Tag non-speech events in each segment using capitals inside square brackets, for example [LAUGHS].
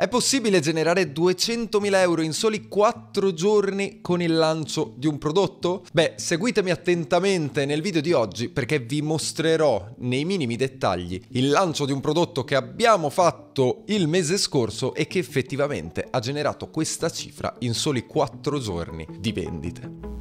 È possibile generare 200.000 euro in soli 4 giorni con il lancio di un prodotto? Beh, seguitemi attentamente nel video di oggi perché vi mostrerò nei minimi dettagli il lancio di un prodotto che abbiamo fatto il mese scorso e che effettivamente ha generato questa cifra in soli 4 giorni di vendite.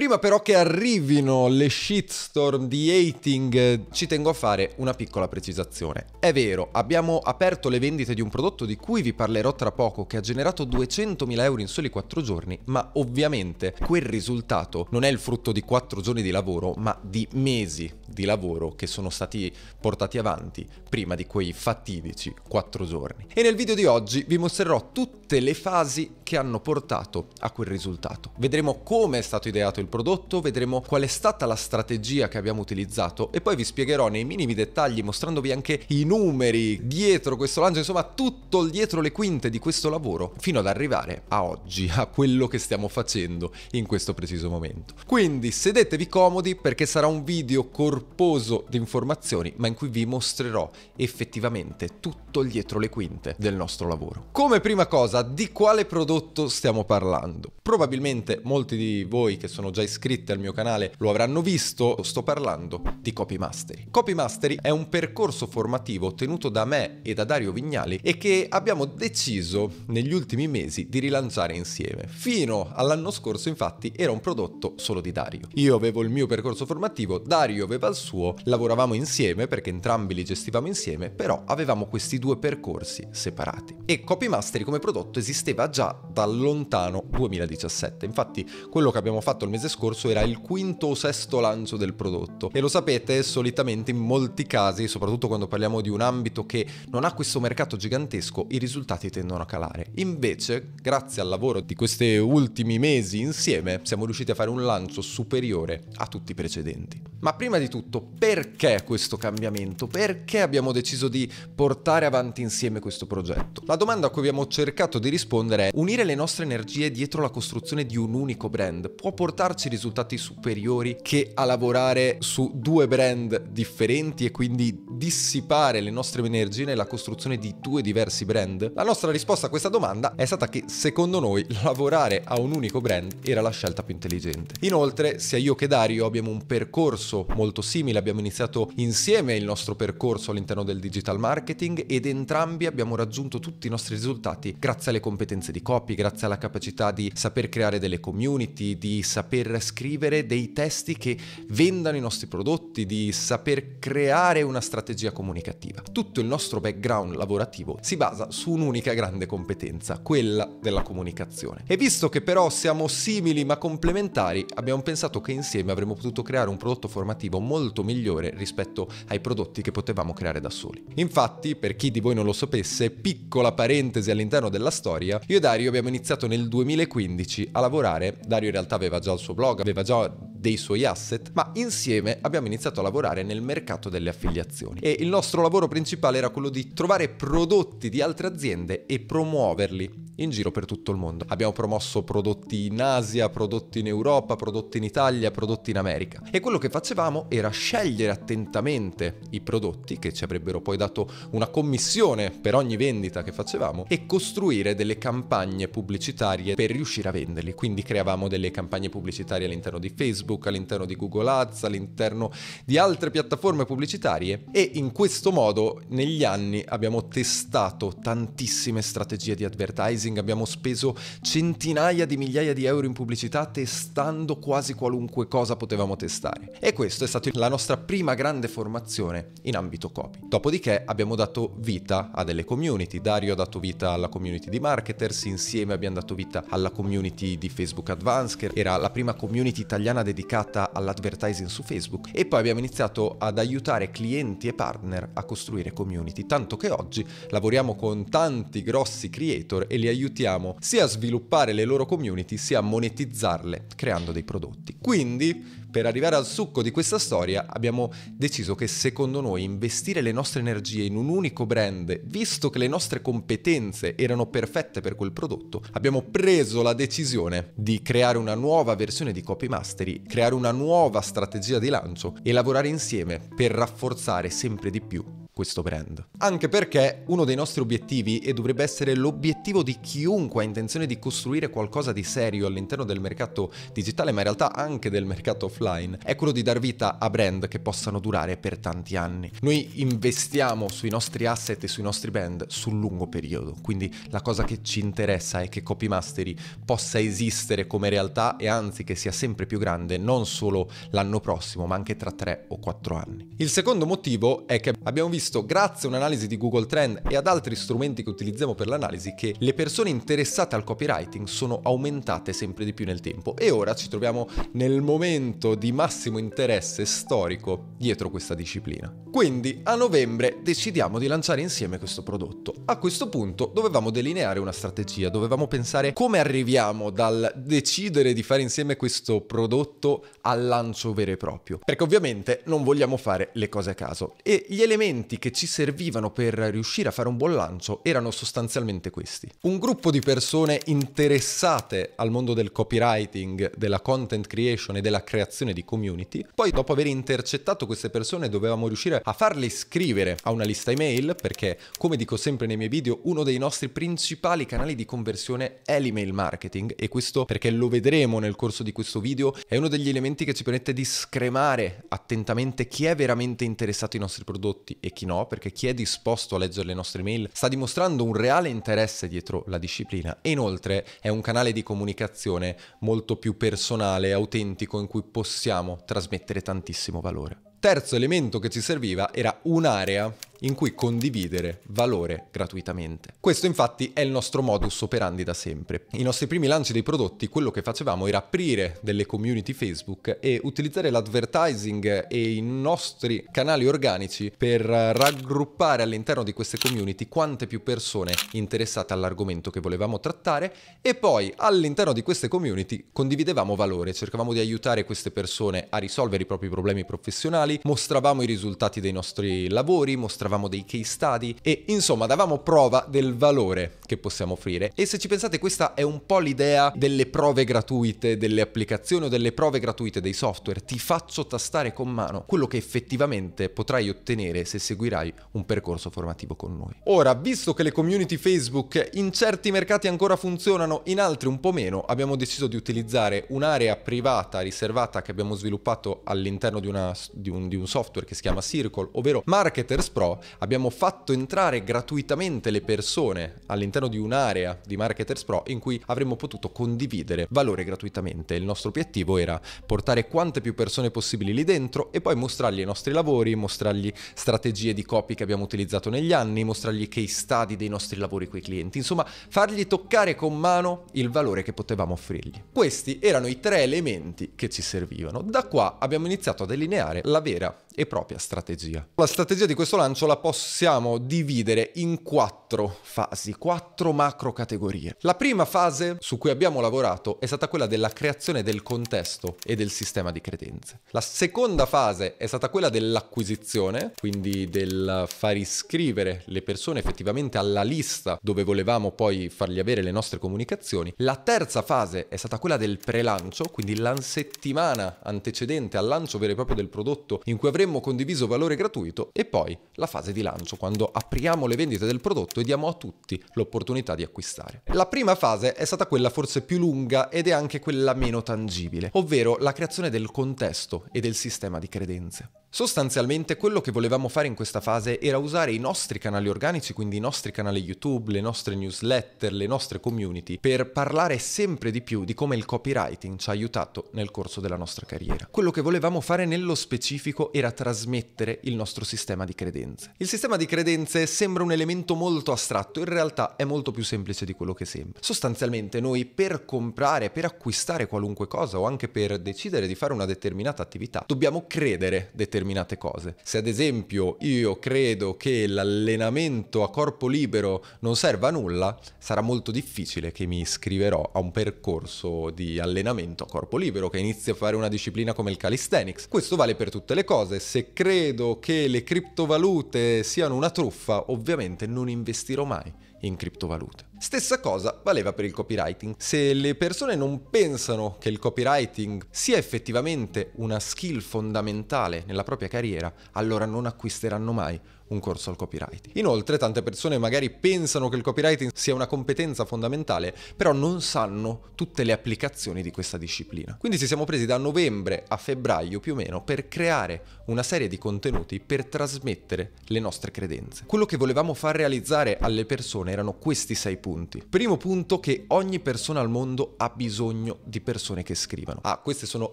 Prima però che arrivino le shitstorm di hating, ci tengo a fare una piccola precisazione. È vero, abbiamo aperto le vendite di un prodotto di cui vi parlerò tra poco, che ha generato 200.000 euro in soli 4 giorni, ma ovviamente quel risultato non è il frutto di 4 giorni di lavoro, ma di mesi di lavoro che sono stati portati avanti prima di quei fatidici 4 giorni. E nel video di oggi vi mostrerò tutte le fasi che hanno portato a quel risultato. Vedremo come è stato ideato il prodotto, vedremo qual è stata la strategia che abbiamo utilizzato e poi vi spiegherò nei minimi dettagli mostrandovi anche i numeri dietro questo lancio, insomma tutto dietro le quinte di questo lavoro fino ad arrivare a oggi, a quello che stiamo facendo in questo preciso momento. Quindi sedetevi comodi perché sarà un video corposo di informazioni ma in cui vi mostrerò effettivamente tutto dietro le quinte del nostro lavoro. Come prima cosa di quale prodotto stiamo parlando? Probabilmente molti di voi che sono già già iscritti al mio canale lo avranno visto, sto parlando di Copy Mastery. Copy Mastery è un percorso formativo tenuto da me e da Dario Vignali e che abbiamo deciso negli ultimi mesi di rilanciare insieme. Fino all'anno scorso infatti era un prodotto solo di Dario. Io avevo il mio percorso formativo, Dario aveva il suo, lavoravamo insieme perché entrambi li gestivamo insieme, però avevamo questi due percorsi separati. E Copy Mastery come prodotto esisteva già da lontano 2017. Infatti quello che abbiamo fatto il mese scorso era il quinto o sesto lancio del prodotto e lo sapete solitamente in molti casi, soprattutto quando parliamo di un ambito che non ha questo mercato gigantesco, i risultati tendono a calare. Invece, grazie al lavoro di questi ultimi mesi insieme, siamo riusciti a fare un lancio superiore a tutti i precedenti. Ma prima di tutto, perché questo cambiamento? Perché abbiamo deciso di portare avanti insieme questo progetto? La domanda a cui abbiamo cercato di rispondere è unire le nostre energie dietro la costruzione di un unico brand può portarci darci risultati superiori che a lavorare su due brand differenti e quindi dissipare le nostre energie nella costruzione di due diversi brand? La nostra risposta a questa domanda è stata che secondo noi [LAUGHS] lavorare a un unico brand era la scelta più intelligente. Inoltre, sia io che Dario abbiamo un percorso molto simile, abbiamo iniziato insieme il nostro percorso all'interno del digital marketing ed entrambi abbiamo raggiunto tutti i nostri risultati grazie alle competenze di copy, grazie alla capacità di saper creare delle community, di saper per scrivere dei testi che vendano i nostri prodotti, di saper creare una strategia comunicativa. Tutto il nostro background lavorativo si basa su un'unica grande competenza, quella della comunicazione. E visto che però siamo simili ma complementari, abbiamo pensato che insieme avremmo potuto creare un prodotto formativo molto migliore rispetto ai prodotti che potevamo creare da soli. Infatti, per chi di voi non lo sapesse, piccola parentesi all'interno della storia, io e Dario abbiamo iniziato nel 2015 a lavorare, Dario in realtà aveva già il suo suo blog aveva già dei suoi asset, ma insieme abbiamo iniziato a lavorare nel mercato delle affiliazioni e il nostro lavoro principale era quello di trovare prodotti di altre aziende e promuoverli in giro per tutto il mondo. Abbiamo promosso prodotti in Asia, prodotti in Europa, prodotti in Italia, prodotti in America. E quello che facevamo era scegliere attentamente i prodotti che ci avrebbero poi dato una commissione per ogni vendita che facevamo e costruire delle campagne pubblicitarie per riuscire a venderli. Quindi creavamo delle campagne pubblicitarie all'interno di Facebook Facebook, all'interno di Google Ads, all'interno di altre piattaforme pubblicitarie e in questo modo negli anni abbiamo testato tantissime strategie di advertising, abbiamo speso centinaia di migliaia di euro in pubblicità testando quasi qualunque cosa potevamo testare. E questa è stata la nostra prima grande formazione in ambito copy. Dopodiché abbiamo dato vita a delle community. Dario ha dato vita alla community di marketers, insieme abbiamo dato vita alla community di Facebook Advance, che era la prima community italiana dedicata dedicata all'advertising su Facebook e poi abbiamo iniziato ad aiutare clienti e partner a costruire community, tanto che oggi lavoriamo con tanti grossi creator e li aiutiamo sia a sviluppare le loro community sia a monetizzarle creando dei prodotti. Quindi per arrivare al succo di questa storia abbiamo deciso che secondo noi investire le nostre energie in un unico brand, visto che le nostre competenze erano perfette per quel prodotto, abbiamo preso la decisione di creare una nuova versione di Copy Mastery, creare una nuova strategia di lancio e lavorare insieme per rafforzare sempre di più questo brand. Anche perché uno dei nostri obiettivi, e dovrebbe essere l'obiettivo di chiunque ha intenzione di costruire qualcosa di serio all'interno del mercato digitale, ma in realtà anche del mercato offline, è quello di dar vita a brand che possano durare per tanti anni. Noi investiamo sui nostri asset e sui nostri brand sul lungo periodo, quindi la cosa che ci interessa è che Copymastery possa esistere come realtà e anzi che sia sempre più grande non solo l'anno prossimo, ma anche tra tre o quattro anni. Il secondo motivo è che abbiamo visto visto, grazie a un'analisi di Google Trend e ad altri strumenti che utilizziamo per l'analisi, che le persone interessate al copywriting sono aumentate sempre di più nel tempo. E ora ci troviamo nel momento di massimo interesse storico dietro questa disciplina. Quindi a novembre decidiamo di lanciare insieme questo prodotto. A questo punto dovevamo delineare una strategia, dovevamo pensare come arriviamo dal decidere di fare insieme questo prodotto al lancio vero e proprio. Perché ovviamente non vogliamo fare le cose a caso. E gli elementi strumenti che ci servivano per riuscire a fare un buon lancio erano sostanzialmente questi. Un gruppo di persone interessate al mondo del copywriting, della content creation e della creazione di community, poi dopo aver intercettato queste persone dovevamo riuscire a farle iscrivere a una lista email perché, come dico sempre nei miei video, uno dei nostri principali canali di conversione è l'email marketing e questo perché lo vedremo nel corso di questo video è uno degli elementi che ci permette di scremare attentamente chi è veramente interessato ai nostri prodotti e chi chi no, perché chi è disposto a leggere le nostre mail sta dimostrando un reale interesse dietro la disciplina e inoltre è un canale di comunicazione molto più personale, autentico, in cui possiamo trasmettere tantissimo valore. Terzo elemento che ci serviva era un'area in cui condividere valore gratuitamente. Questo infatti è il nostro modus operandi da sempre. I nostri primi lanci dei prodotti, quello che facevamo era aprire delle community Facebook e utilizzare l'advertising e i nostri canali organici per raggruppare all'interno di queste community quante più persone interessate all'argomento che volevamo trattare e poi all'interno di queste community condividevamo valore, cercavamo di aiutare queste persone a risolvere i propri problemi professionali, mostravamo i risultati dei nostri lavori, mostravamo mostravamo dei case study e insomma davamo prova del valore che possiamo offrire. E se ci pensate questa è un po' l'idea delle prove gratuite, delle applicazioni o delle prove gratuite dei software. Ti faccio tastare con mano quello che effettivamente potrai ottenere se seguirai un percorso formativo con noi. Ora, visto che le community Facebook in certi mercati ancora funzionano, in altri un po' meno, abbiamo deciso di utilizzare un'area privata riservata che abbiamo sviluppato all'interno di, una, di, un, di un software che si chiama Circle, ovvero Marketers Pro, abbiamo fatto entrare gratuitamente le persone all'interno di un'area di Marketers Pro in cui avremmo potuto condividere valore gratuitamente. Il nostro obiettivo era portare quante più persone possibili lì dentro e poi mostrargli i nostri lavori, mostrargli strategie di copy che abbiamo utilizzato negli anni, mostrargli case stadi dei nostri lavori con i clienti, insomma fargli toccare con mano il valore che potevamo offrirgli. Questi erano i tre elementi che ci servivano. Da qua abbiamo iniziato a delineare la vera e propria strategia. La strategia di questo lancio la possiamo dividere in quattro fasi, quattro macro categorie. La prima fase su cui abbiamo lavorato è stata quella della creazione del contesto e del sistema di credenze. La seconda fase è stata quella dell'acquisizione, quindi del far iscrivere le persone effettivamente alla lista dove volevamo poi fargli avere le nostre comunicazioni. La terza fase è stata quella del prelancio, quindi la settimana antecedente al lancio vero e proprio del prodotto in cui avremmo condiviso valore gratuito e poi la fase fase di lancio, quando apriamo le vendite del prodotto e diamo a tutti l'opportunità di acquistare. La prima fase è stata quella forse più lunga ed è anche quella meno tangibile, ovvero la creazione del contesto e del sistema di credenze. Sostanzialmente quello che volevamo fare in questa fase era usare i nostri canali organici, quindi i nostri canali YouTube, le nostre newsletter, le nostre community, per parlare sempre di più di come il copywriting ci ha aiutato nel corso della nostra carriera. Quello che volevamo fare nello specifico era trasmettere il nostro sistema di credenze. Il sistema di credenze sembra un elemento molto astratto, in realtà è molto più semplice di quello che sembra. Sostanzialmente noi per comprare, per acquistare qualunque cosa o anche per decidere di fare una determinata attività, dobbiamo credere determinatamente determinate cose. Se ad esempio io credo che l'allenamento a corpo libero non serva a nulla, sarà molto difficile che mi iscriverò a un percorso di allenamento a corpo libero, che inizi a fare una disciplina come il calisthenics. Questo vale per tutte le cose. Se credo che le criptovalute siano una truffa, ovviamente non investirò mai in criptovalute. Stessa cosa valeva per il copywriting. Se le persone non pensano che il copywriting sia effettivamente una skill fondamentale nella propria carriera, allora non acquisteranno mai un corso al copyright. Inoltre tante persone magari pensano che il copywriting sia una competenza fondamentale, però non sanno tutte le applicazioni di questa disciplina. Quindi ci siamo presi da novembre a febbraio più o meno per creare una serie di contenuti per trasmettere le nostre credenze. Quello che volevamo far realizzare alle persone erano questi sei punti. Primo punto che ogni persona al mondo ha bisogno di persone che scrivano. Ah, queste sono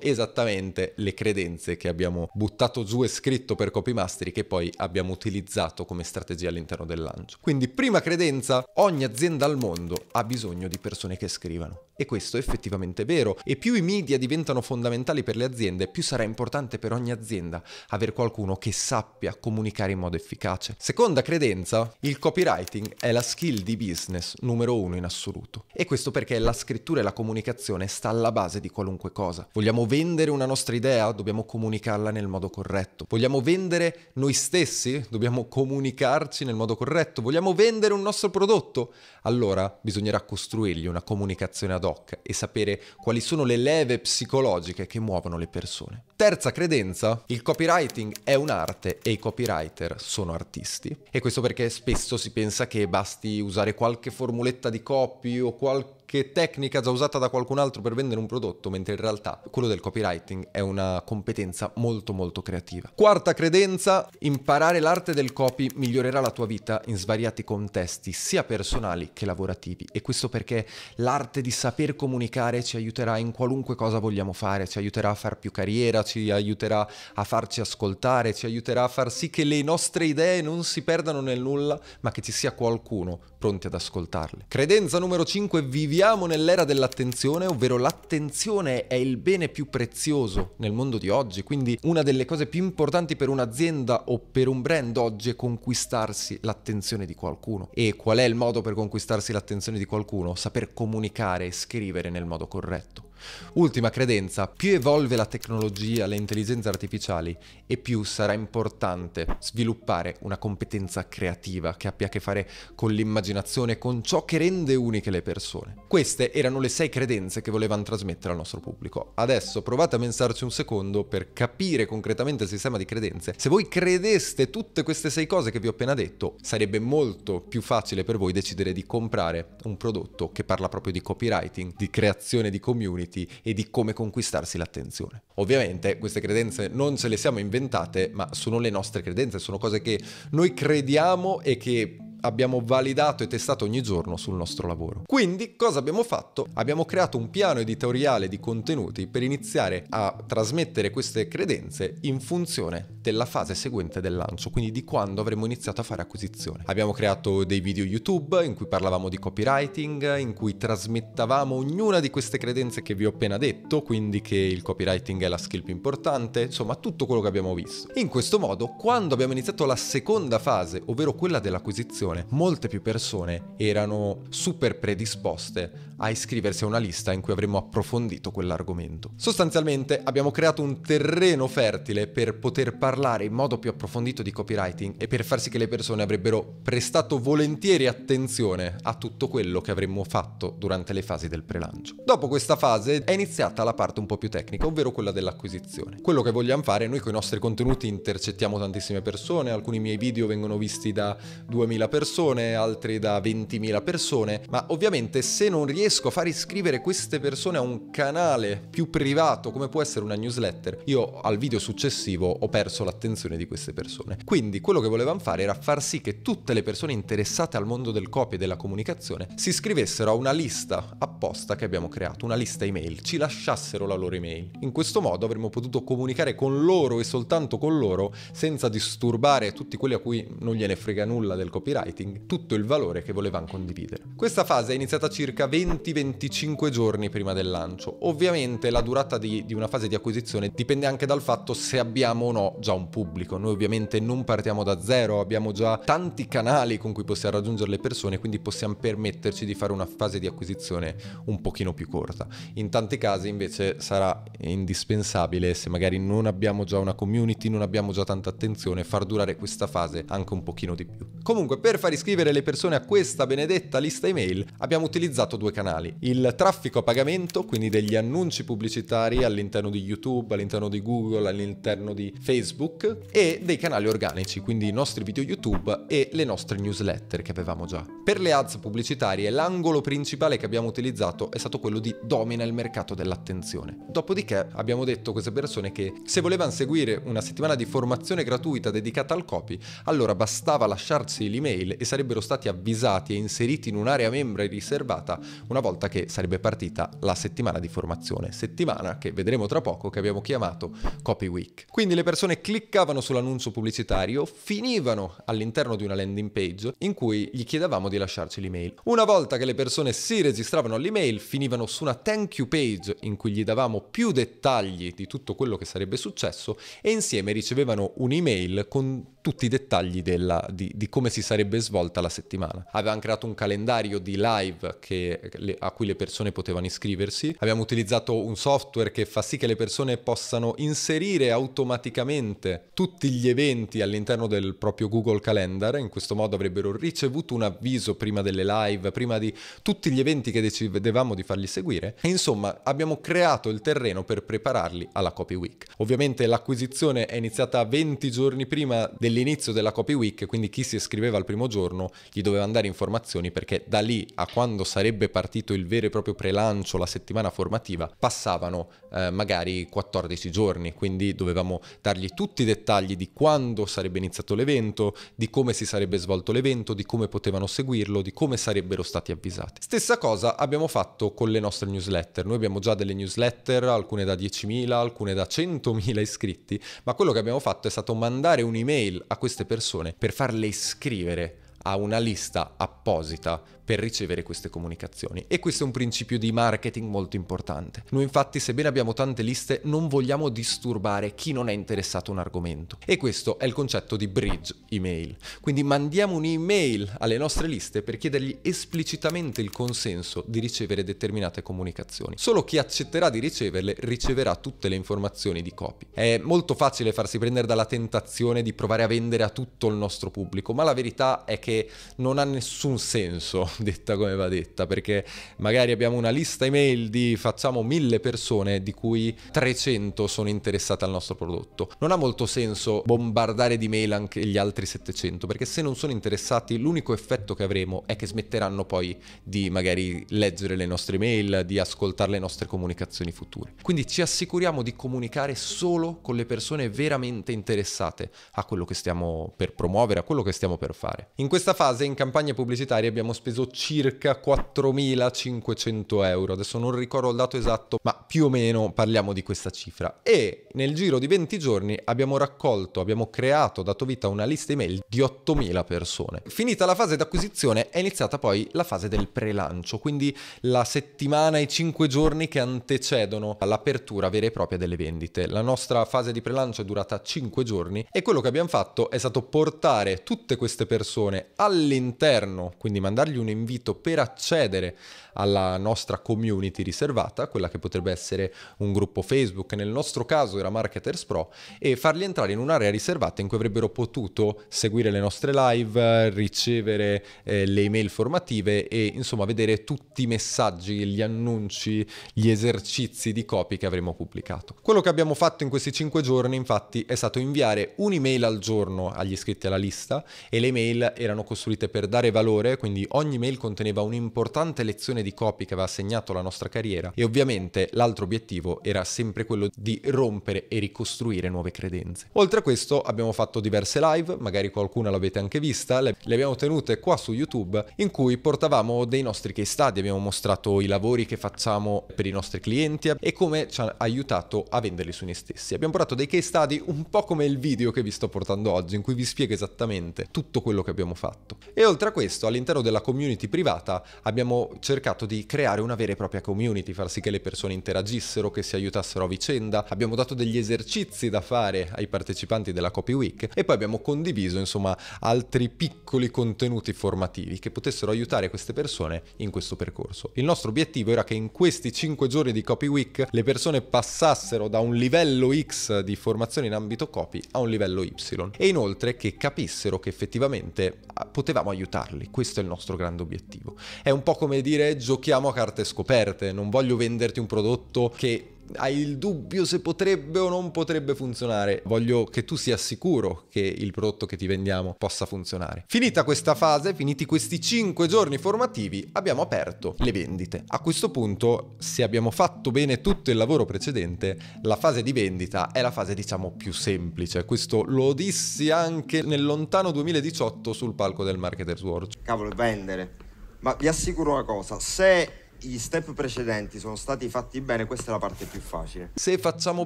esattamente le credenze che abbiamo buttato giù e scritto per Mastery che poi abbiamo utilizzato utilizzato come strategia all'interno del lancio. Quindi prima credenza, ogni azienda al mondo ha bisogno di persone che scrivano. E questo è effettivamente vero. E più i media diventano fondamentali per le aziende, più sarà importante per ogni azienda avere qualcuno che sappia comunicare in modo efficace. Seconda credenza, il copywriting è la skill di business numero uno in assoluto. E questo perché la scrittura e la comunicazione sta alla base di qualunque cosa. Vogliamo vendere una nostra idea? Dobbiamo comunicarla nel modo corretto. Vogliamo vendere noi stessi? Dobbiamo comunicarci nel modo corretto. Vogliamo vendere un nostro prodotto? Allora bisognerà costruirgli una comunicazione ad hoc e sapere quali sono le leve psicologiche che muovono le persone. Terza credenza, il copywriting è un'arte e i copywriter sono artisti. E questo perché spesso si pensa che basti usare qualche formuletta di copy o qualche che tecnica già usata da qualcun altro per vendere un prodotto, mentre in realtà quello del copywriting è una competenza molto molto creativa. Quarta credenza, imparare l'arte del copy migliorerà la tua vita in svariati contesti, sia personali che lavorativi. E questo perché l'arte di saper comunicare ci aiuterà in qualunque cosa vogliamo fare, ci aiuterà a far più carriera, ci aiuterà a farci ascoltare, ci aiuterà a far sì che le nostre idee non si perdano nel nulla, ma che ci sia qualcuno pronti ad ascoltarle. Credenza numero 5, vivi Viviamo nell'era dell'attenzione, ovvero l'attenzione è il bene più prezioso nel mondo di oggi, quindi una delle cose più importanti per un'azienda o per un brand oggi è conquistarsi l'attenzione di qualcuno. E qual è il modo per conquistarsi l'attenzione di qualcuno? Saper comunicare e scrivere nel modo corretto. Ultima credenza, più evolve la tecnologia, le intelligenze artificiali e più sarà importante sviluppare una competenza creativa che abbia a che fare con l'immaginazione, con ciò che rende uniche le persone. Queste erano le sei credenze che volevano trasmettere al nostro pubblico. Adesso provate a pensarci un secondo per capire concretamente il sistema di credenze. Se voi credeste tutte queste sei cose che vi ho appena detto, sarebbe molto più facile per voi decidere di comprare un prodotto che parla proprio di copywriting, di creazione di community, segreti e di come conquistarsi l'attenzione. Ovviamente queste credenze non ce le siamo inventate, ma sono le nostre credenze, sono cose che noi crediamo e che abbiamo validato e testato ogni giorno sul nostro lavoro. Quindi cosa abbiamo fatto? Abbiamo creato un piano editoriale di contenuti per iniziare a trasmettere queste credenze in funzione della fase seguente del lancio, quindi di quando avremo iniziato a fare acquisizione. Abbiamo creato dei video YouTube in cui parlavamo di copywriting, in cui trasmettavamo ognuna di queste credenze che vi ho appena detto, quindi che il copywriting è la skill più importante, insomma tutto quello che abbiamo visto. In questo modo, quando abbiamo iniziato la seconda fase, ovvero quella dell'acquisizione, persone, molte più persone erano super predisposte a iscriversi a una lista in cui avremo approfondito quell'argomento. Sostanzialmente abbiamo creato un terreno fertile per poter parlare in modo più approfondito di copywriting e per far sì che le persone avrebbero prestato volentieri attenzione a tutto quello che avremmo fatto durante le fasi del prelancio. Dopo questa fase è iniziata la parte un po' più tecnica, ovvero quella dell'acquisizione. Quello che vogliamo fare, noi con i nostri contenuti intercettiamo tantissime persone, alcuni miei video vengono visti da 2000 persone, altri da 20.000 persone, ma ovviamente se non riesci riesco a far iscrivere queste persone a un canale più privato come può essere una newsletter, io al video successivo ho perso l'attenzione di queste persone. Quindi quello che volevamo fare era far sì che tutte le persone interessate al mondo del copy e della comunicazione si iscrivessero a una lista apposta che abbiamo creato, una lista email, ci lasciassero la loro email. In questo modo avremmo potuto comunicare con loro e soltanto con loro senza disturbare tutti quelli a cui non gliene frega nulla del copywriting tutto il valore che volevamo condividere. Questa fase è iniziata circa 20 20-25 giorni prima del lancio. Ovviamente la durata di, di, una fase di acquisizione dipende anche dal fatto se abbiamo o no già un pubblico. Noi ovviamente non partiamo da zero, abbiamo già tanti canali con cui possiamo raggiungere le persone, quindi possiamo permetterci di fare una fase di acquisizione un pochino più corta. In tanti casi invece sarà indispensabile se magari non abbiamo già una community, non abbiamo già tanta attenzione, far durare questa fase anche un pochino di più. Comunque per far iscrivere le persone a questa benedetta lista email abbiamo utilizzato due canali canali. Il traffico a pagamento, quindi degli annunci pubblicitari all'interno di YouTube, all'interno di Google, all'interno di Facebook e dei canali organici, quindi i nostri video YouTube e le nostre newsletter che avevamo già. Per le ads pubblicitarie l'angolo principale che abbiamo utilizzato è stato quello di domina il mercato dell'attenzione. Dopodiché abbiamo detto a queste persone che se volevano seguire una settimana di formazione gratuita dedicata al copy, allora bastava lasciarsi l'email e sarebbero stati avvisati e inseriti in un'area membra riservata una una volta che sarebbe partita la settimana di formazione, settimana che vedremo tra poco che abbiamo chiamato Copy Week. Quindi le persone cliccavano sull'annuncio pubblicitario, finivano all'interno di una landing page in cui gli chiedevamo di lasciarci l'email. Una volta che le persone si registravano all'email, finivano su una thank you page in cui gli davamo più dettagli di tutto quello che sarebbe successo e insieme ricevevano un'email con tutti i dettagli della, di, di come si sarebbe svolta la settimana. Avevamo creato un calendario di live che le, a cui le persone potevano iscriversi. Abbiamo utilizzato un software che fa sì che le persone possano inserire automaticamente tutti gli eventi all'interno del proprio Google Calendar, in questo modo avrebbero ricevuto un avviso prima delle live, prima di tutti gli eventi che decidevamo di fargli seguire. E insomma, abbiamo creato il terreno per prepararli alla Copy Week. Ovviamente l'acquisizione è iniziata 20 giorni prima dell'inizio della Copy Week, quindi chi si iscriveva al primo giorno gli doveva andare informazioni perché da lì a quando sarebbe partito partito il vero e proprio prelancio, la settimana formativa, passavano eh, magari 14 giorni, quindi dovevamo dargli tutti i dettagli di quando sarebbe iniziato l'evento, di come si sarebbe svolto l'evento, di come potevano seguirlo, di come sarebbero stati avvisati. Stessa cosa abbiamo fatto con le nostre newsletter, noi abbiamo già delle newsletter, alcune da 10.000, alcune da 100.000 iscritti, ma quello che abbiamo fatto è stato mandare un'email a queste persone per farle iscrivere a una lista apposita per ricevere queste comunicazioni. E questo è un principio di marketing molto importante. Noi infatti, sebbene abbiamo tante liste, non vogliamo disturbare chi non è interessato a un argomento. E questo è il concetto di bridge email. Quindi mandiamo un'email alle nostre liste per chiedergli esplicitamente il consenso di ricevere determinate comunicazioni. Solo chi accetterà di riceverle riceverà tutte le informazioni di copy. È molto facile farsi prendere dalla tentazione di provare a vendere a tutto il nostro pubblico, ma la verità è che non ha nessun senso [LAUGHS] detta come va detta, perché magari abbiamo una lista email di facciamo mille persone di cui 300 sono interessate al nostro prodotto. Non ha molto senso bombardare di mail anche gli altri 700, perché se non sono interessati l'unico effetto che avremo è che smetteranno poi di magari leggere le nostre mail, di ascoltare le nostre comunicazioni future. Quindi ci assicuriamo di comunicare solo con le persone veramente interessate a quello che stiamo per promuovere, a quello che stiamo per fare. In questa fase in campagna pubblicitaria abbiamo speso circa 4.500 euro. Adesso non ricordo il dato esatto, ma più o meno parliamo di questa cifra. E nel giro di 20 giorni abbiamo raccolto, abbiamo creato, dato vita a una lista email di 8.000 persone. Finita la fase d'acquisizione è iniziata poi la fase del prelancio, quindi la settimana e 5 giorni che antecedono all'apertura vera e propria delle vendite. La nostra fase di prelancio è durata 5 giorni e quello che abbiamo fatto è stato portare tutte queste persone all'interno, quindi mandargli un'email invito per accedere alla nostra community riservata, quella che potrebbe essere un gruppo Facebook, nel nostro caso era Marketers Pro, e farli entrare in un'area riservata in cui avrebbero potuto seguire le nostre live, ricevere eh, le email formative e insomma vedere tutti i messaggi, gli annunci, gli esercizi di copy che avremo pubblicato. Quello che abbiamo fatto in questi 5 giorni infatti è stato inviare un'email al giorno agli iscritti alla lista e le email erano costruite per dare valore, quindi ogni mail mail conteneva un'importante lezione di copy che aveva segnato la nostra carriera e ovviamente l'altro obiettivo era sempre quello di rompere e ricostruire nuove credenze. Oltre a questo abbiamo fatto diverse live, magari qualcuna l'avete anche vista, le, abbiamo tenute qua su YouTube in cui portavamo dei nostri case study, abbiamo mostrato i lavori che facciamo per i nostri clienti e come ci ha aiutato a venderli su noi stessi. Abbiamo portato dei case study un po' come il video che vi sto portando oggi in cui vi spiego esattamente tutto quello che abbiamo fatto. E oltre a questo all'interno della community community privata abbiamo cercato di creare una vera e propria community, far sì che le persone interagissero, che si aiutassero a vicenda, abbiamo dato degli esercizi da fare ai partecipanti della Copy Week e poi abbiamo condiviso insomma altri piccoli contenuti formativi che potessero aiutare queste persone in questo percorso. Il nostro obiettivo era che in questi 5 giorni di Copy Week le persone passassero da un livello X di formazione in ambito copy a un livello Y e inoltre che capissero che effettivamente ah, potevamo aiutarli. Questo è il nostro grande grande obiettivo. È un po' come dire giochiamo a carte scoperte, non voglio venderti un prodotto che hai il dubbio se potrebbe o non potrebbe funzionare. Voglio che tu sia sicuro che il prodotto che ti vendiamo possa funzionare. Finita questa fase, finiti questi 5 giorni formativi, abbiamo aperto le vendite. A questo punto, se abbiamo fatto bene tutto il lavoro precedente, la fase di vendita è la fase diciamo più semplice. Questo lo dissi anche nel lontano 2018 sul palco del Marketers World. Cavolo, vendere. Ma vi assicuro una cosa, se gli step precedenti sono stati fatti bene, questa è la parte più facile. Se facciamo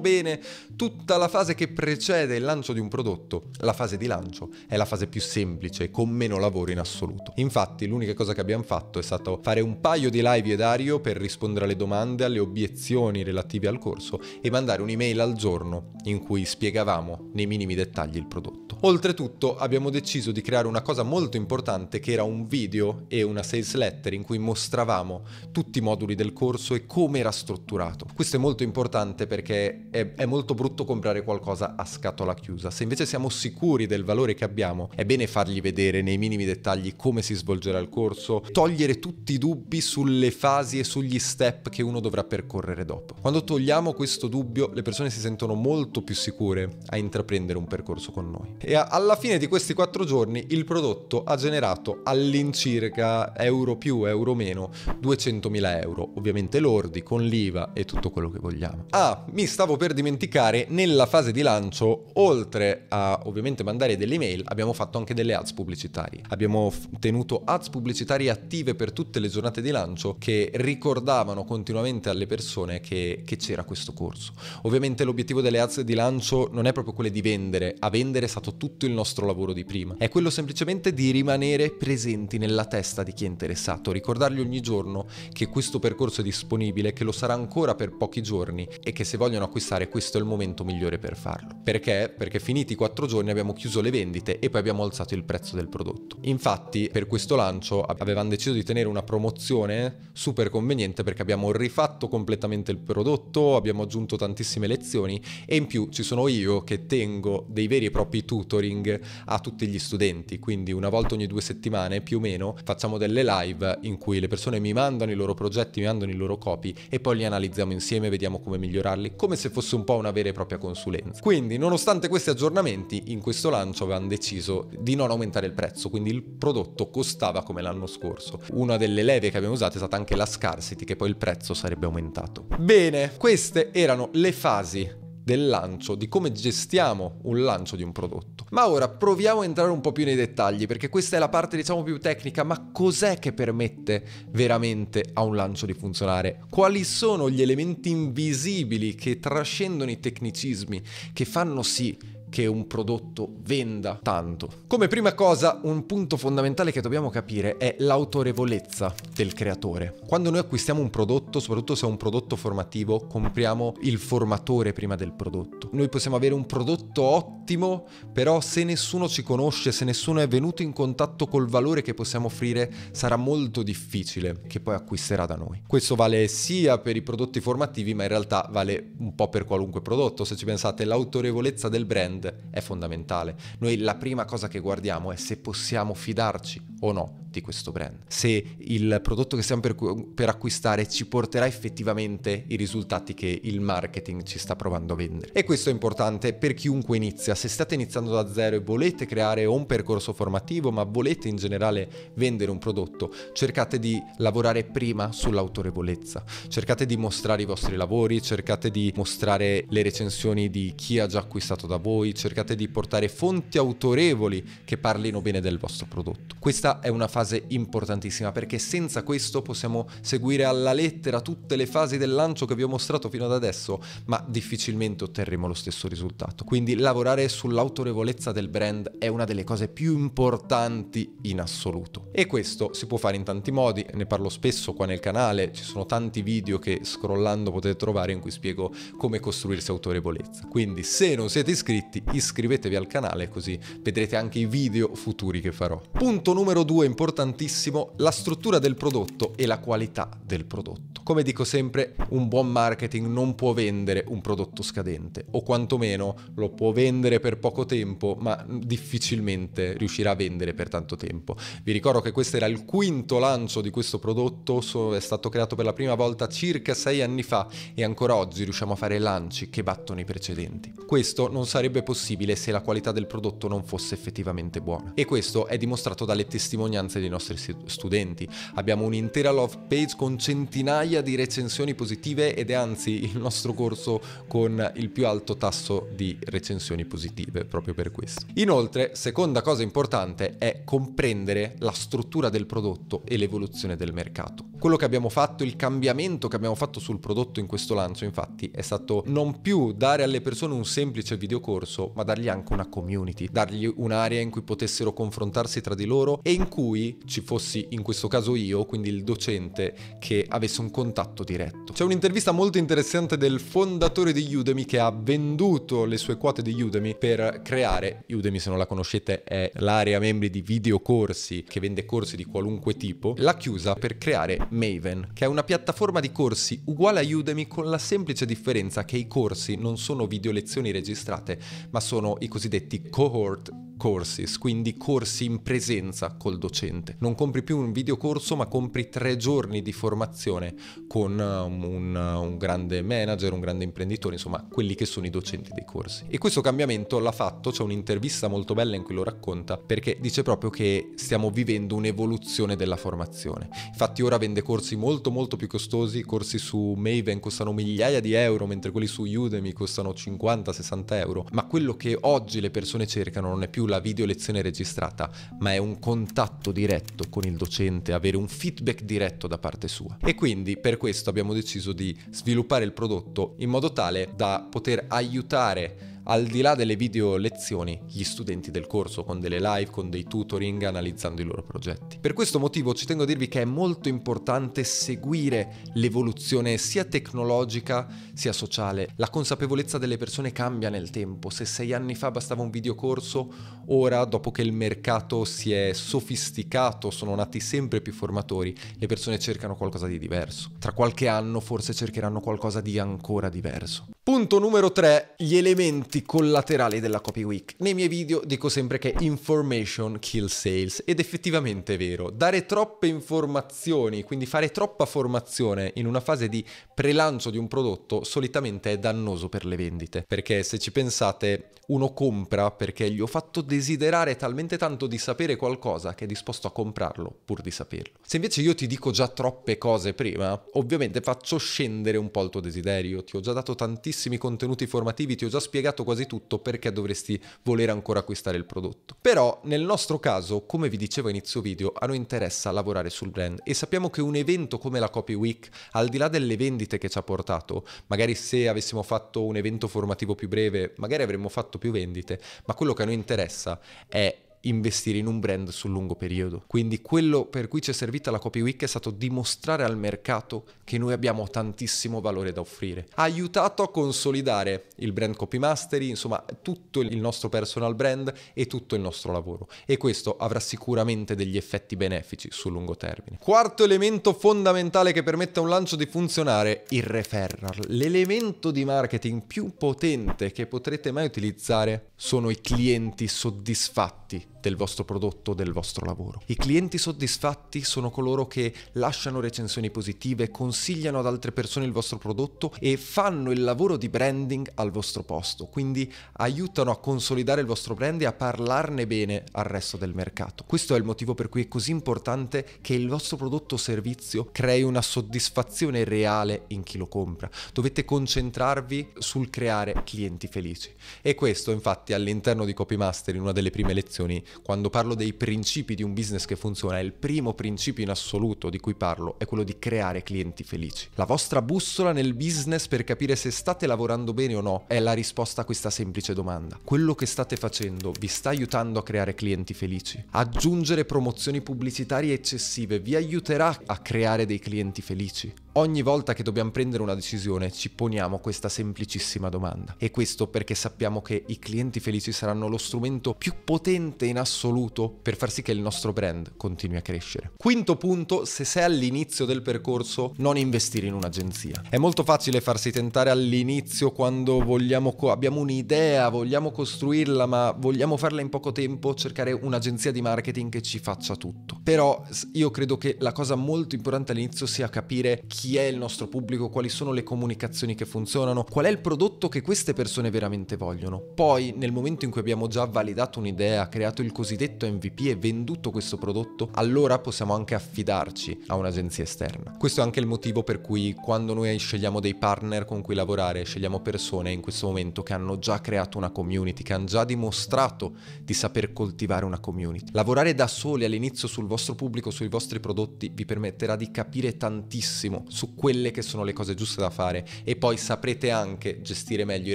bene tutta la fase che precede il lancio di un prodotto, la fase di lancio è la fase più semplice, con meno lavoro in assoluto. Infatti l'unica cosa che abbiamo fatto è stato fare un paio di live Dario per rispondere alle domande, alle obiezioni relative al corso e mandare un'email al giorno in cui spiegavamo nei minimi dettagli il prodotto. Oltretutto abbiamo deciso di creare una cosa molto importante che era un video e una sales letter in cui mostravamo tutti tutti i moduli del corso e come era strutturato. Questo è molto importante perché è, è molto brutto comprare qualcosa a scatola chiusa. Se invece siamo sicuri del valore che abbiamo, è bene fargli vedere nei minimi dettagli come si svolgerà il corso, togliere tutti i dubbi sulle fasi e sugli step che uno dovrà percorrere dopo. Quando togliamo questo dubbio, le persone si sentono molto più sicure a intraprendere un percorso con noi. E alla fine di questi quattro giorni il prodotto ha generato all'incirca euro più, euro meno, 200 800.000 euro, ovviamente lordi, con l'IVA e tutto quello che vogliamo. Ah, mi stavo per dimenticare, nella fase di lancio, oltre a ovviamente mandare delle email, abbiamo fatto anche delle ads pubblicitarie. Abbiamo tenuto ads pubblicitarie attive per tutte le giornate di lancio che ricordavano continuamente alle persone che, che c'era questo corso. Ovviamente l'obiettivo delle ads di lancio non è proprio quello di vendere, a vendere è stato tutto il nostro lavoro di prima, è quello semplicemente di rimanere presenti nella testa di chi è interessato, ricordargli ogni giorno che che questo percorso è disponibile, che lo sarà ancora per pochi giorni e che se vogliono acquistare questo è il momento migliore per farlo. Perché? Perché finiti i 4 giorni abbiamo chiuso le vendite e poi abbiamo alzato il prezzo del prodotto. Infatti per questo lancio avevamo deciso di tenere una promozione super conveniente perché abbiamo rifatto completamente il prodotto, abbiamo aggiunto tantissime lezioni e in più ci sono io che tengo dei veri e propri tutoring a tutti gli studenti, quindi una volta ogni due settimane più o meno facciamo delle live in cui le persone mi mandano i loro loro progetti, mi mandano i loro copy e poi li analizziamo insieme, vediamo come migliorarli, come se fosse un po' una vera e propria consulenza. Quindi, nonostante questi aggiornamenti, in questo lancio avevano deciso di non aumentare il prezzo, quindi il prodotto costava come l'anno scorso. Una delle leve che abbiamo usato è stata anche la scarcity, che poi il prezzo sarebbe aumentato. Bene, queste erano le fasi del lancio, di come gestiamo un lancio di un prodotto. Ma ora proviamo a entrare un po' più nei dettagli, perché questa è la parte diciamo più tecnica, ma cos'è che permette veramente a un lancio di funzionare? Quali sono gli elementi invisibili che trascendono i tecnicismi, che fanno sì che un prodotto venda tanto. Come prima cosa, un punto fondamentale che dobbiamo capire è l'autorevolezza del creatore. Quando noi acquistiamo un prodotto, soprattutto se è un prodotto formativo, compriamo il formatore prima del prodotto. Noi possiamo avere un prodotto ottimo, però se nessuno ci conosce, se nessuno è venuto in contatto col valore che possiamo offrire, sarà molto difficile che poi acquisterà da noi. Questo vale sia per i prodotti formativi, ma in realtà vale un po' per qualunque prodotto. Se ci pensate, l'autorevolezza del brand brand è fondamentale. Noi la prima cosa che guardiamo è se possiamo fidarci o no di questo brand, se il prodotto che stiamo per, per acquistare ci porterà effettivamente i risultati che il marketing ci sta provando a vendere. E questo è importante per chiunque inizia, se state iniziando da zero e volete creare un percorso formativo, ma volete in generale vendere un prodotto, cercate di lavorare prima sull'autorevolezza, cercate di mostrare i vostri lavori, cercate di mostrare le recensioni di chi ha già acquistato da voi, cercate di portare fonti autorevoli che parlino bene del vostro prodotto. Questa è una fase importantissima perché senza questo possiamo seguire alla lettera tutte le fasi del lancio che vi ho mostrato fino ad adesso, ma difficilmente otterremo lo stesso risultato. Quindi lavorare sull'autorevolezza del brand è una delle cose più importanti in assoluto. E questo si può fare in tanti modi, ne parlo spesso qua nel canale, ci sono tanti video che scrollando potete trovare in cui spiego come costruirsi autorevolezza. Quindi se non siete iscritti iscrivetevi al canale così vedrete anche i video futuri che farò. Punto numero due importantissimo, la struttura del prodotto e la qualità del prodotto. Come dico sempre, un buon marketing non può vendere un prodotto scadente o quantomeno lo può vendere per poco tempo ma difficilmente riuscirà a vendere per tanto tempo. Vi ricordo che questo era il quinto lancio di questo prodotto, è stato creato per la prima volta circa sei anni fa e ancora oggi riusciamo a fare lanci che battono i precedenti. Questo non sarebbe sarebbe possibile se la qualità del prodotto non fosse effettivamente buona. E questo è dimostrato dalle testimonianze dei nostri studenti. Abbiamo un'intera love page con centinaia di recensioni positive ed è anzi il nostro corso con il più alto tasso di recensioni positive proprio per questo. Inoltre, seconda cosa importante è comprendere la struttura del prodotto e l'evoluzione del mercato. Quello che abbiamo fatto, il cambiamento che abbiamo fatto sul prodotto in questo lancio infatti è stato non più dare alle persone un semplice videocorso corso, ma dargli anche una community, dargli un'area in cui potessero confrontarsi tra di loro e in cui ci fossi in questo caso io, quindi il docente, che avesse un contatto diretto. C'è un'intervista molto interessante del fondatore di Udemy che ha venduto le sue quote di Udemy per creare, Udemy se non la conoscete è l'area membri di videocorsi che vende corsi di qualunque tipo, l'ha chiusa per creare Maven, che è una piattaforma di corsi uguale a Udemy con la semplice differenza che i corsi non sono video lezioni registrate, ma sono i cosiddetti cohort courses, quindi corsi in presenza col docente. Non compri più un videocorso ma compri tre giorni di formazione con um, un, uh, un grande manager, un grande imprenditore, insomma quelli che sono i docenti dei corsi. E questo cambiamento l'ha fatto, c'è un'intervista molto bella in cui lo racconta perché dice proprio che stiamo vivendo un'evoluzione della formazione. Infatti ora vende corsi molto molto più costosi, i corsi su Maven costano migliaia di euro mentre quelli su Udemy costano 50-60 euro, ma quello che oggi le persone cercano non è più sulla video lezione registrata, ma è un contatto diretto con il docente, avere un feedback diretto da parte sua. E quindi per questo abbiamo deciso di sviluppare il prodotto in modo tale da poter aiutare al di là delle video lezioni, gli studenti del corso con delle live, con dei tutoring, analizzando i loro progetti. Per questo motivo ci tengo a dirvi che è molto importante seguire l'evoluzione sia tecnologica sia sociale. La consapevolezza delle persone cambia nel tempo. Se sei anni fa bastava un videocorso, ora dopo che il mercato si è sofisticato, sono nati sempre più formatori, le persone cercano qualcosa di diverso. Tra qualche anno forse cercheranno qualcosa di ancora diverso. Punto numero 3, gli elementi effetti collaterali della copy week. Nei miei video dico sempre che information kills sales ed effettivamente è vero. Dare troppe informazioni, quindi fare troppa formazione in una fase di prelancio di un prodotto solitamente è dannoso per le vendite, perché se ci pensate uno compra perché gli ho fatto desiderare talmente tanto di sapere qualcosa che è disposto a comprarlo pur di saperlo. Se invece io ti dico già troppe cose prima, ovviamente faccio scendere un po' il tuo desiderio, ti ho già dato tantissimi contenuti formativi, ti ho già spiegato comprato quasi tutto, perché dovresti voler ancora acquistare il prodotto? Però nel nostro caso, come vi dicevo a inizio video, a noi interessa lavorare sul brand e sappiamo che un evento come la Copy Week, al di là delle vendite che ci ha portato, magari se avessimo fatto un evento formativo più breve, magari avremmo fatto più vendite, ma quello che a noi interessa è investire in un brand sul lungo periodo. Quindi quello per cui ci è servita la Copy Week è stato dimostrare al mercato che noi abbiamo tantissimo valore da offrire. Ha aiutato a consolidare il brand Copy Mastery, insomma tutto il nostro personal brand e tutto il nostro lavoro. E questo avrà sicuramente degli effetti benefici sul lungo termine. Quarto elemento fondamentale che permette a un lancio di funzionare, il referral. L'elemento di marketing più potente che potrete mai utilizzare sono i clienti soddisfatti del vostro prodotto, del vostro lavoro. I clienti soddisfatti sono coloro che lasciano recensioni positive, consigliano ad altre persone il vostro prodotto e fanno il lavoro di branding al vostro posto, quindi aiutano a consolidare il vostro brand e a parlarne bene al resto del mercato. Questo è il motivo per cui è così importante che il vostro prodotto o servizio crei una soddisfazione reale in chi lo compra. Dovete concentrarvi sul creare clienti felici. E questo infatti all'interno di Copy Master in una delle prime lezioni quando parlo dei principi di un business che funziona, il primo principio in assoluto di cui parlo è quello di creare clienti felici. La vostra bussola nel business per capire se state lavorando bene o no è la risposta a questa semplice domanda. Quello che state facendo vi sta aiutando a creare clienti felici? Aggiungere promozioni pubblicitarie eccessive vi aiuterà a creare dei clienti felici? Ogni volta che dobbiamo prendere una decisione ci poniamo questa semplicissima domanda. E questo perché sappiamo che i clienti felici saranno lo strumento più potente in assoluto per far sì che il nostro brand continui a crescere. Quinto punto, se sei all'inizio del percorso, non investire in un'agenzia. È molto facile farsi tentare all'inizio quando vogliamo co- abbiamo un'idea, vogliamo costruirla, ma vogliamo farla in poco tempo, cercare un'agenzia di marketing che ci faccia tutto. Però io credo che la cosa molto importante all'inizio sia capire chi chi è il nostro pubblico, quali sono le comunicazioni che funzionano, qual è il prodotto che queste persone veramente vogliono. Poi, nel momento in cui abbiamo già validato un'idea, creato il cosiddetto MVP e venduto questo prodotto, allora possiamo anche affidarci a un'agenzia esterna. Questo è anche il motivo per cui quando noi scegliamo dei partner con cui lavorare, scegliamo persone in questo momento che hanno già creato una community, che hanno già dimostrato di saper coltivare una community. Lavorare da soli all'inizio sul vostro pubblico, sui vostri prodotti, vi permetterà di capire tantissimo su quelle che sono le cose giuste da fare e poi saprete anche gestire meglio i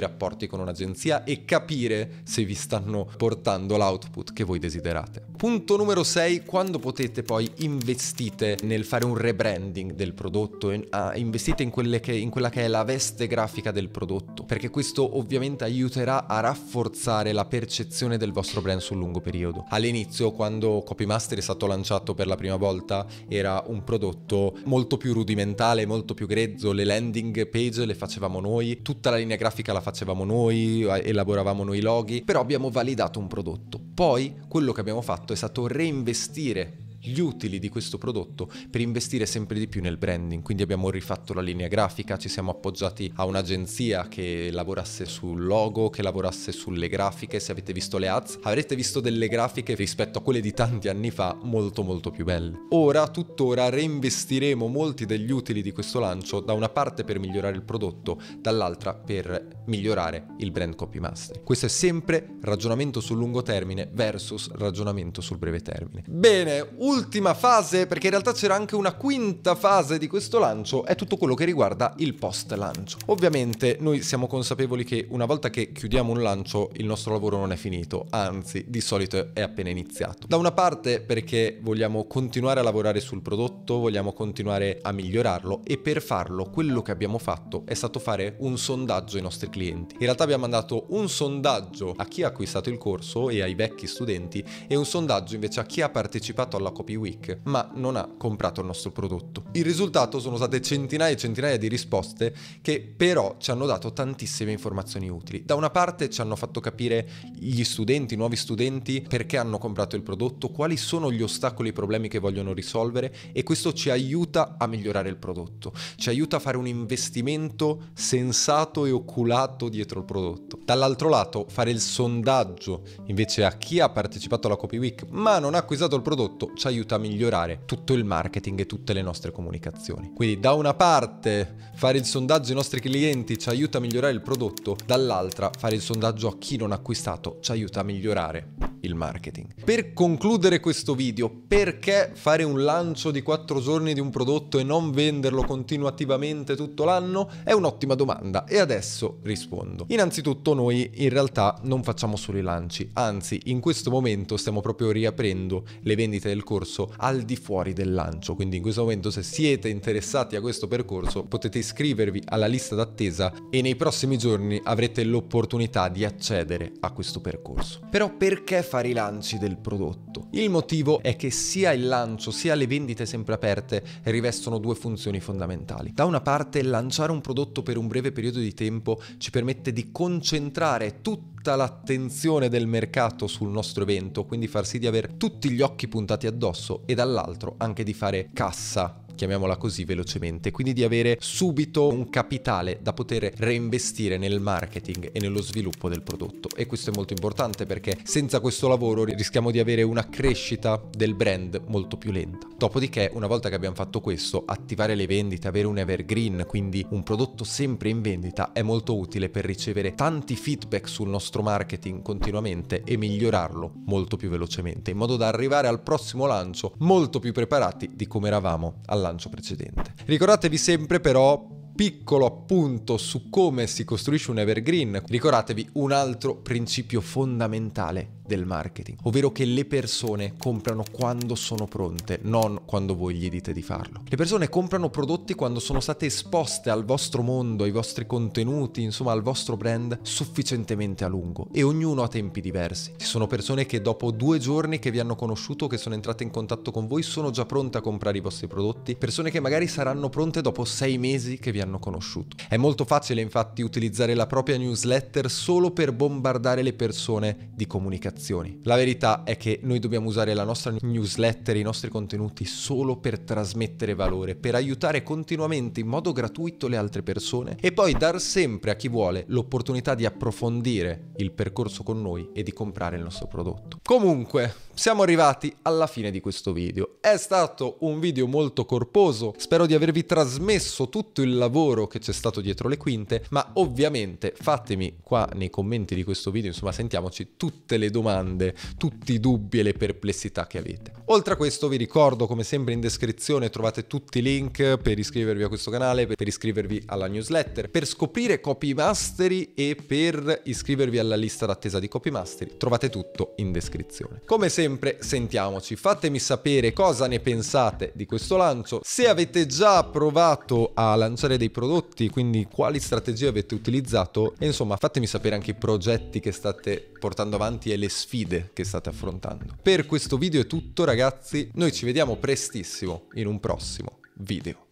rapporti con un'agenzia e capire se vi stanno portando l'output che voi desiderate. Punto numero 6, quando potete poi investite nel fare un rebranding del prodotto, in, ah, investite in, che, in quella che è la veste grafica del prodotto, perché questo ovviamente aiuterà a rafforzare la percezione del vostro brand sul lungo periodo. All'inizio, quando Copymaster è stato lanciato per la prima volta, era un prodotto molto più rudimentale digitale molto più grezzo, le landing page le facevamo noi, tutta la linea grafica la facevamo noi, elaboravamo noi i loghi, però abbiamo validato un prodotto. Poi quello che abbiamo fatto è stato reinvestire gli utili di questo prodotto per investire sempre di più nel branding. Quindi abbiamo rifatto la linea grafica, ci siamo appoggiati a un'agenzia che lavorasse sul logo, che lavorasse sulle grafiche. Se avete visto le ads, avrete visto delle grafiche rispetto a quelle di tanti anni fa molto molto più belle. Ora, tuttora, reinvestiremo molti degli utili di questo lancio da una parte per migliorare il prodotto, dall'altra per migliorare il brand copy master. Questo è sempre ragionamento sul lungo termine versus ragionamento sul breve termine. Bene, ultima fase, perché in realtà c'era anche una quinta fase di questo lancio, è tutto quello che riguarda il post lancio. Ovviamente noi siamo consapevoli che una volta che chiudiamo un lancio il nostro lavoro non è finito, anzi di solito è appena iniziato. Da una parte perché vogliamo continuare a lavorare sul prodotto, vogliamo continuare a migliorarlo e per farlo quello che abbiamo fatto è stato fare un sondaggio ai nostri clienti. In realtà abbiamo mandato un sondaggio a chi ha acquistato il corso e ai vecchi studenti e un sondaggio invece a chi ha partecipato alla Copy Week, ma non ha comprato il nostro prodotto. Il risultato sono state centinaia e centinaia di risposte che però ci hanno dato tantissime informazioni utili. Da una parte ci hanno fatto capire gli studenti, i nuovi studenti, perché hanno comprato il prodotto, quali sono gli ostacoli e i problemi che vogliono risolvere e questo ci aiuta a migliorare il prodotto, ci aiuta a fare un investimento sensato e oculato dietro il prodotto. Dall'altro lato fare il sondaggio invece a chi ha partecipato alla Copy Week ma non ha acquistato il prodotto ci aiuta a migliorare tutto il marketing e tutte le nostre comunicazioni. Quindi da una parte fare il sondaggio ai nostri clienti ci aiuta a migliorare il prodotto, dall'altra fare il sondaggio a chi non ha acquistato ci aiuta a migliorare il marketing. Per concludere questo video, perché fare un lancio di 4 giorni di un prodotto e non venderlo continuativamente tutto l'anno? È un'ottima domanda e adesso rispondo. Innanzitutto noi in realtà non facciamo solo i lanci, anzi in questo momento stiamo proprio riaprendo le vendite del corso percorso al di fuori del lancio. Quindi in questo momento se siete interessati a questo percorso potete iscrivervi alla lista d'attesa e nei prossimi giorni avrete l'opportunità di accedere a questo percorso. Però perché fare i lanci del prodotto? Il motivo è che sia il lancio sia le vendite sempre aperte rivestono due funzioni fondamentali. Da una parte lanciare un prodotto per un breve periodo di tempo ci permette di concentrare tutto tutta l'attenzione del mercato sul nostro evento, quindi far sì di avere tutti gli occhi puntati addosso e dall'altro anche di fare cassa chiamiamola così velocemente, quindi di avere subito un capitale da poter reinvestire nel marketing e nello sviluppo del prodotto e questo è molto importante perché senza questo lavoro rischiamo di avere una crescita del brand molto più lenta. Dopodiché una volta che abbiamo fatto questo, attivare le vendite, avere un evergreen, quindi un prodotto sempre in vendita è molto utile per ricevere tanti feedback sul nostro marketing continuamente e migliorarlo molto più velocemente in modo da arrivare al prossimo lancio molto più preparati di come eravamo all'anno lancio precedente. Ricordatevi sempre però piccolo appunto su come si costruisce un evergreen, ricordatevi un altro principio fondamentale, del marketing, ovvero che le persone comprano quando sono pronte, non quando voi gli dite di farlo. Le persone comprano prodotti quando sono state esposte al vostro mondo, ai vostri contenuti, insomma al vostro brand sufficientemente a lungo e ognuno ha tempi diversi. Ci sono persone che dopo due giorni che vi hanno conosciuto, che sono entrate in contatto con voi, sono già pronte a comprare i vostri prodotti, persone che magari saranno pronte dopo sei mesi che vi hanno conosciuto. È molto facile infatti utilizzare la propria newsletter solo per bombardare le persone di comunicazione comunicazioni. La verità è che noi dobbiamo usare la nostra newsletter, i nostri contenuti solo per trasmettere valore, per aiutare continuamente in modo gratuito le altre persone e poi dar sempre a chi vuole l'opportunità di approfondire il percorso con noi e di comprare il nostro prodotto. Comunque, siamo arrivati alla fine di questo video. È stato un video molto corposo, spero di avervi trasmesso tutto il lavoro che c'è stato dietro le quinte, ma ovviamente fatemi qua nei commenti di questo video, insomma sentiamoci tutte le domande domande, tutti i dubbi e le perplessità che avete. Oltre a questo vi ricordo come sempre in descrizione trovate tutti i link per iscrivervi a questo canale, per iscrivervi alla newsletter, per scoprire Copy Mastery e per iscrivervi alla lista d'attesa di Copy Mastery. Trovate tutto in descrizione. Come sempre sentiamoci, fatemi sapere cosa ne pensate di questo lancio, se avete già provato a lanciare dei prodotti, quindi quali strategie avete utilizzato e insomma fatemi sapere anche i progetti che state portando avanti e le sfide che state affrontando. Per questo video è tutto ragazzi, noi ci vediamo prestissimo in un prossimo video.